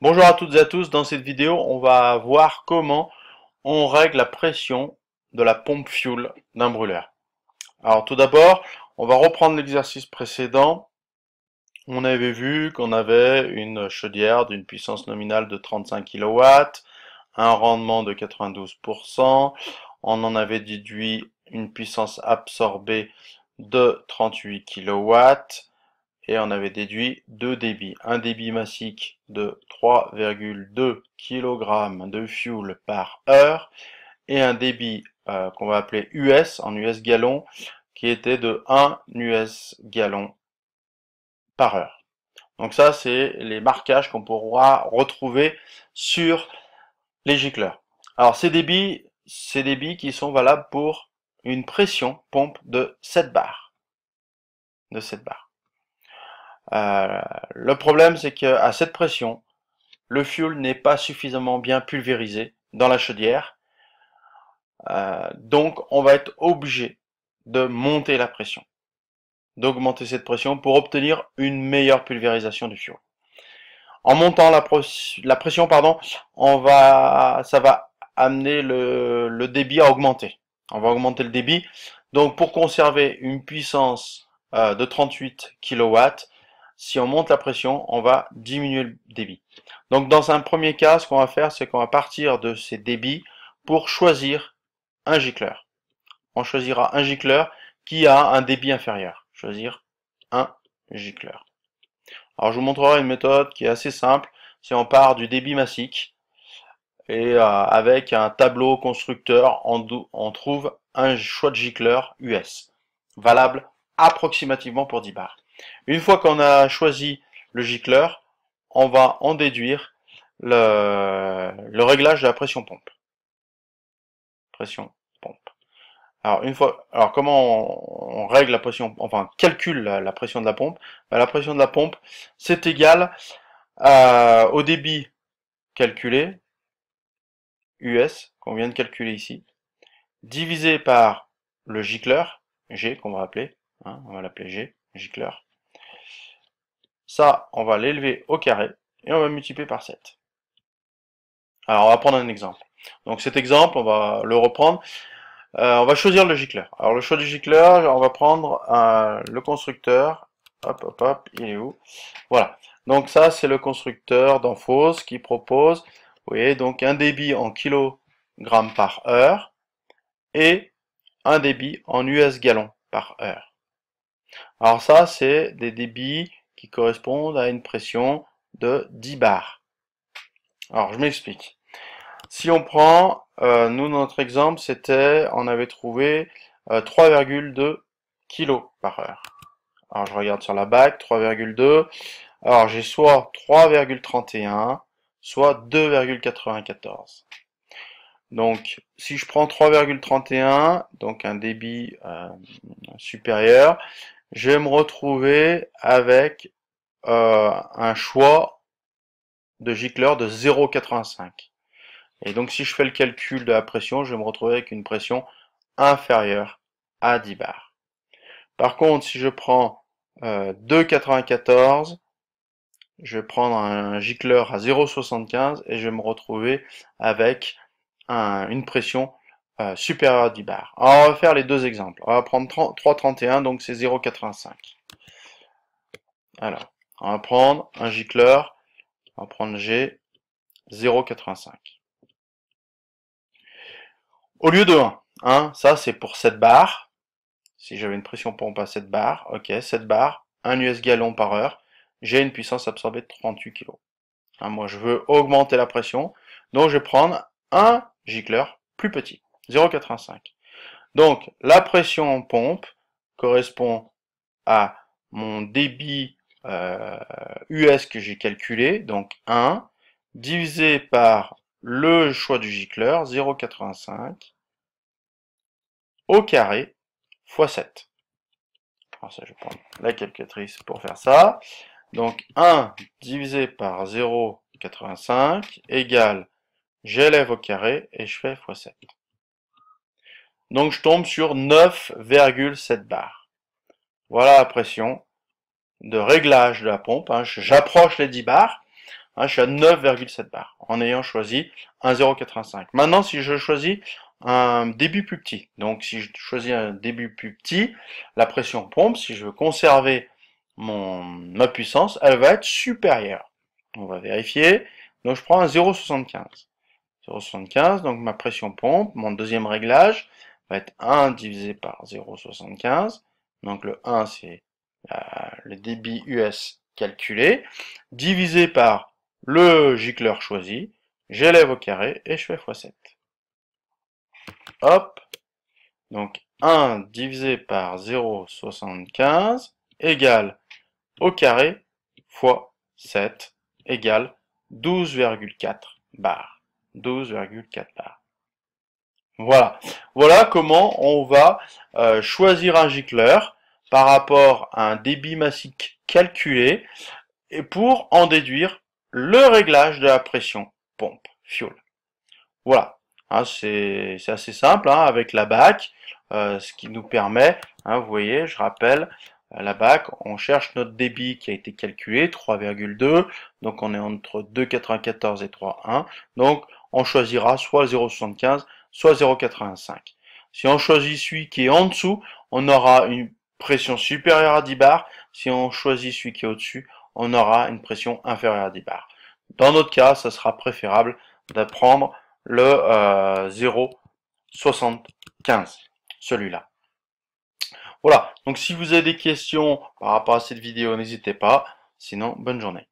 Bonjour à toutes et à tous, dans cette vidéo on va voir comment on règle la pression de la pompe fuel d'un brûleur. Alors tout d'abord, on va reprendre l'exercice précédent. On avait vu qu'on avait une chaudière d'une puissance nominale de 35 kW, un rendement de 92%, on en avait déduit une puissance absorbée de 38 kW, et on avait déduit deux débits. Un débit massique de 3,2 kg de fuel par heure et un débit euh, qu'on va appeler US en US gallon qui était de 1 US gallon par heure. Donc ça, c'est les marquages qu'on pourra retrouver sur les gicleurs. Alors ces débits, ces débits qui sont valables pour une pression pompe de 7 bar, De 7 bars. Euh, le problème, c'est que à cette pression, le fuel n'est pas suffisamment bien pulvérisé dans la chaudière. Euh, donc, on va être obligé de monter la pression, d'augmenter cette pression pour obtenir une meilleure pulvérisation du fuel. En montant la, pression, pardon, on va, ça va amener le, débit à augmenter. On va augmenter le débit. Donc, pour conserver une puissance euh, de 38 kW, si on monte la pression, on va diminuer le débit. Donc dans un premier cas, ce qu'on va faire, c'est qu'on va partir de ces débits pour choisir un gicleur. On choisira un gicleur qui a un débit inférieur. Choisir un gicleur. Alors je vous montrerai une méthode qui est assez simple. Si on part du débit massique et euh, avec un tableau constructeur, on, on trouve un choix de gicleur US, valable approximativement pour 10 bars. Une fois qu'on a choisi le gicleur, on va en déduire le, réglage de la pression pompe. Pression pompe. Alors une fois, alors comment on, règle la pression, enfin calcule la, pression de la pompe ben, La pression de la pompe, c'est égal au débit calculé US qu'on vient de calculer ici, divisé par le gicleur G qu'on va appeler, hein, on va l'appeler G, gicleur, ça, on va l'élever au carré et on va multiplier par 7. Alors, on va prendre un exemple. Donc cet exemple, on va le reprendre. Euh, on va choisir le gicleur. Alors le choix du gicleur, on va prendre euh, le constructeur. Hop, hop, hop, il est où Voilà. Donc ça, c'est le constructeur d'Enfos qui propose, vous voyez, donc un débit en kilogrammes par heure et un débit en US gallon par heure. Alors ça, c'est des débits correspondent à une pression de 10 bars. Alors, je m'explique. Si on prend, euh, nous, notre exemple, c'était, on avait trouvé 3,2 euh, kg par heure. Alors, je regarde sur la bague, 3,2. Alors, j'ai soit 3,31, soit 2,94. Donc, si je prends 3,31, donc un débit euh, supérieur, je vais me retrouver avec euh, un choix de gicleur de 0,85. Et donc si je fais le calcul de la pression, je vais me retrouver avec une pression inférieure à 10 bars. Par contre, si je prends 2,94, euh, je vais prendre un gicleur à 0,75 et je vais me retrouver avec une pression euh, supérieur à 10 bar. Alors, ah, on va faire les deux exemples. On va prendre 3,31, donc c'est 0,85. Alors, on va prendre un gicleur, on va prendre G, 0,85. Au lieu de 1, hein, ça c'est pour 7 barre. Si j'avais une pression pompe à 7 barres ok, 7 barres, 1 US gallon par heure, j'ai une puissance absorbée de 38 kg. Hein, moi je veux augmenter la pression, donc je vais prendre un gicleur plus petit. 0,85. Donc, la pression en pompe correspond à mon débit US euh, que j'ai calculé, donc 1, divisé par le choix du gicleur, 0,85, au carré, fois 7. ça, je vais prendre la calculatrice pour faire ça. Donc 1 divisé par 0,85 égale j'élève au carré et je fais fois 7 donc je tombe sur 9,7 bar. Voilà la pression de réglage de la pompe. Hein. J'approche les 10 bar. Hein. je suis à 9,7 bar en ayant choisi un 0,85. Maintenant, si je choisis un début plus petit, donc si je choisis un début plus petit, la pression pompe, si je veux conserver mon, ma puissance, elle va être supérieure. On va vérifier. Donc je prends un 0,75. 0,75, donc ma pression pompe, mon deuxième réglage, va être 1 divisé par 0,75. Donc le 1, c'est euh, le débit US calculé, divisé par le gicleur choisi, j'élève au carré et je fais x7. Hop, donc 1 divisé par 0,75 égale au carré x 7 égale 12,4 bar. 12,4 bar. Voilà. Voilà comment on va euh, choisir un gicleur par rapport à un débit massique calculé et pour en déduire le réglage de la pression pompe fuel. Voilà. Hein, c'est assez simple hein, avec la BAC, euh, ce qui nous permet, hein, vous voyez, je rappelle, euh, la BAC, on cherche notre débit qui a été calculé, 3,2, donc on est entre 2,94 et 3,1, donc on choisira soit 0,75, soit 0,85. Si on choisit celui qui est en dessous, on aura une pression supérieure à 10 bars. Si on choisit celui qui est au-dessus, on aura une pression inférieure à 10 bars. Dans notre cas, ça sera préférable d'apprendre le 0,75, euh, celui-là. Voilà, donc si vous avez des questions par rapport à cette vidéo, n'hésitez pas. Sinon, bonne journée.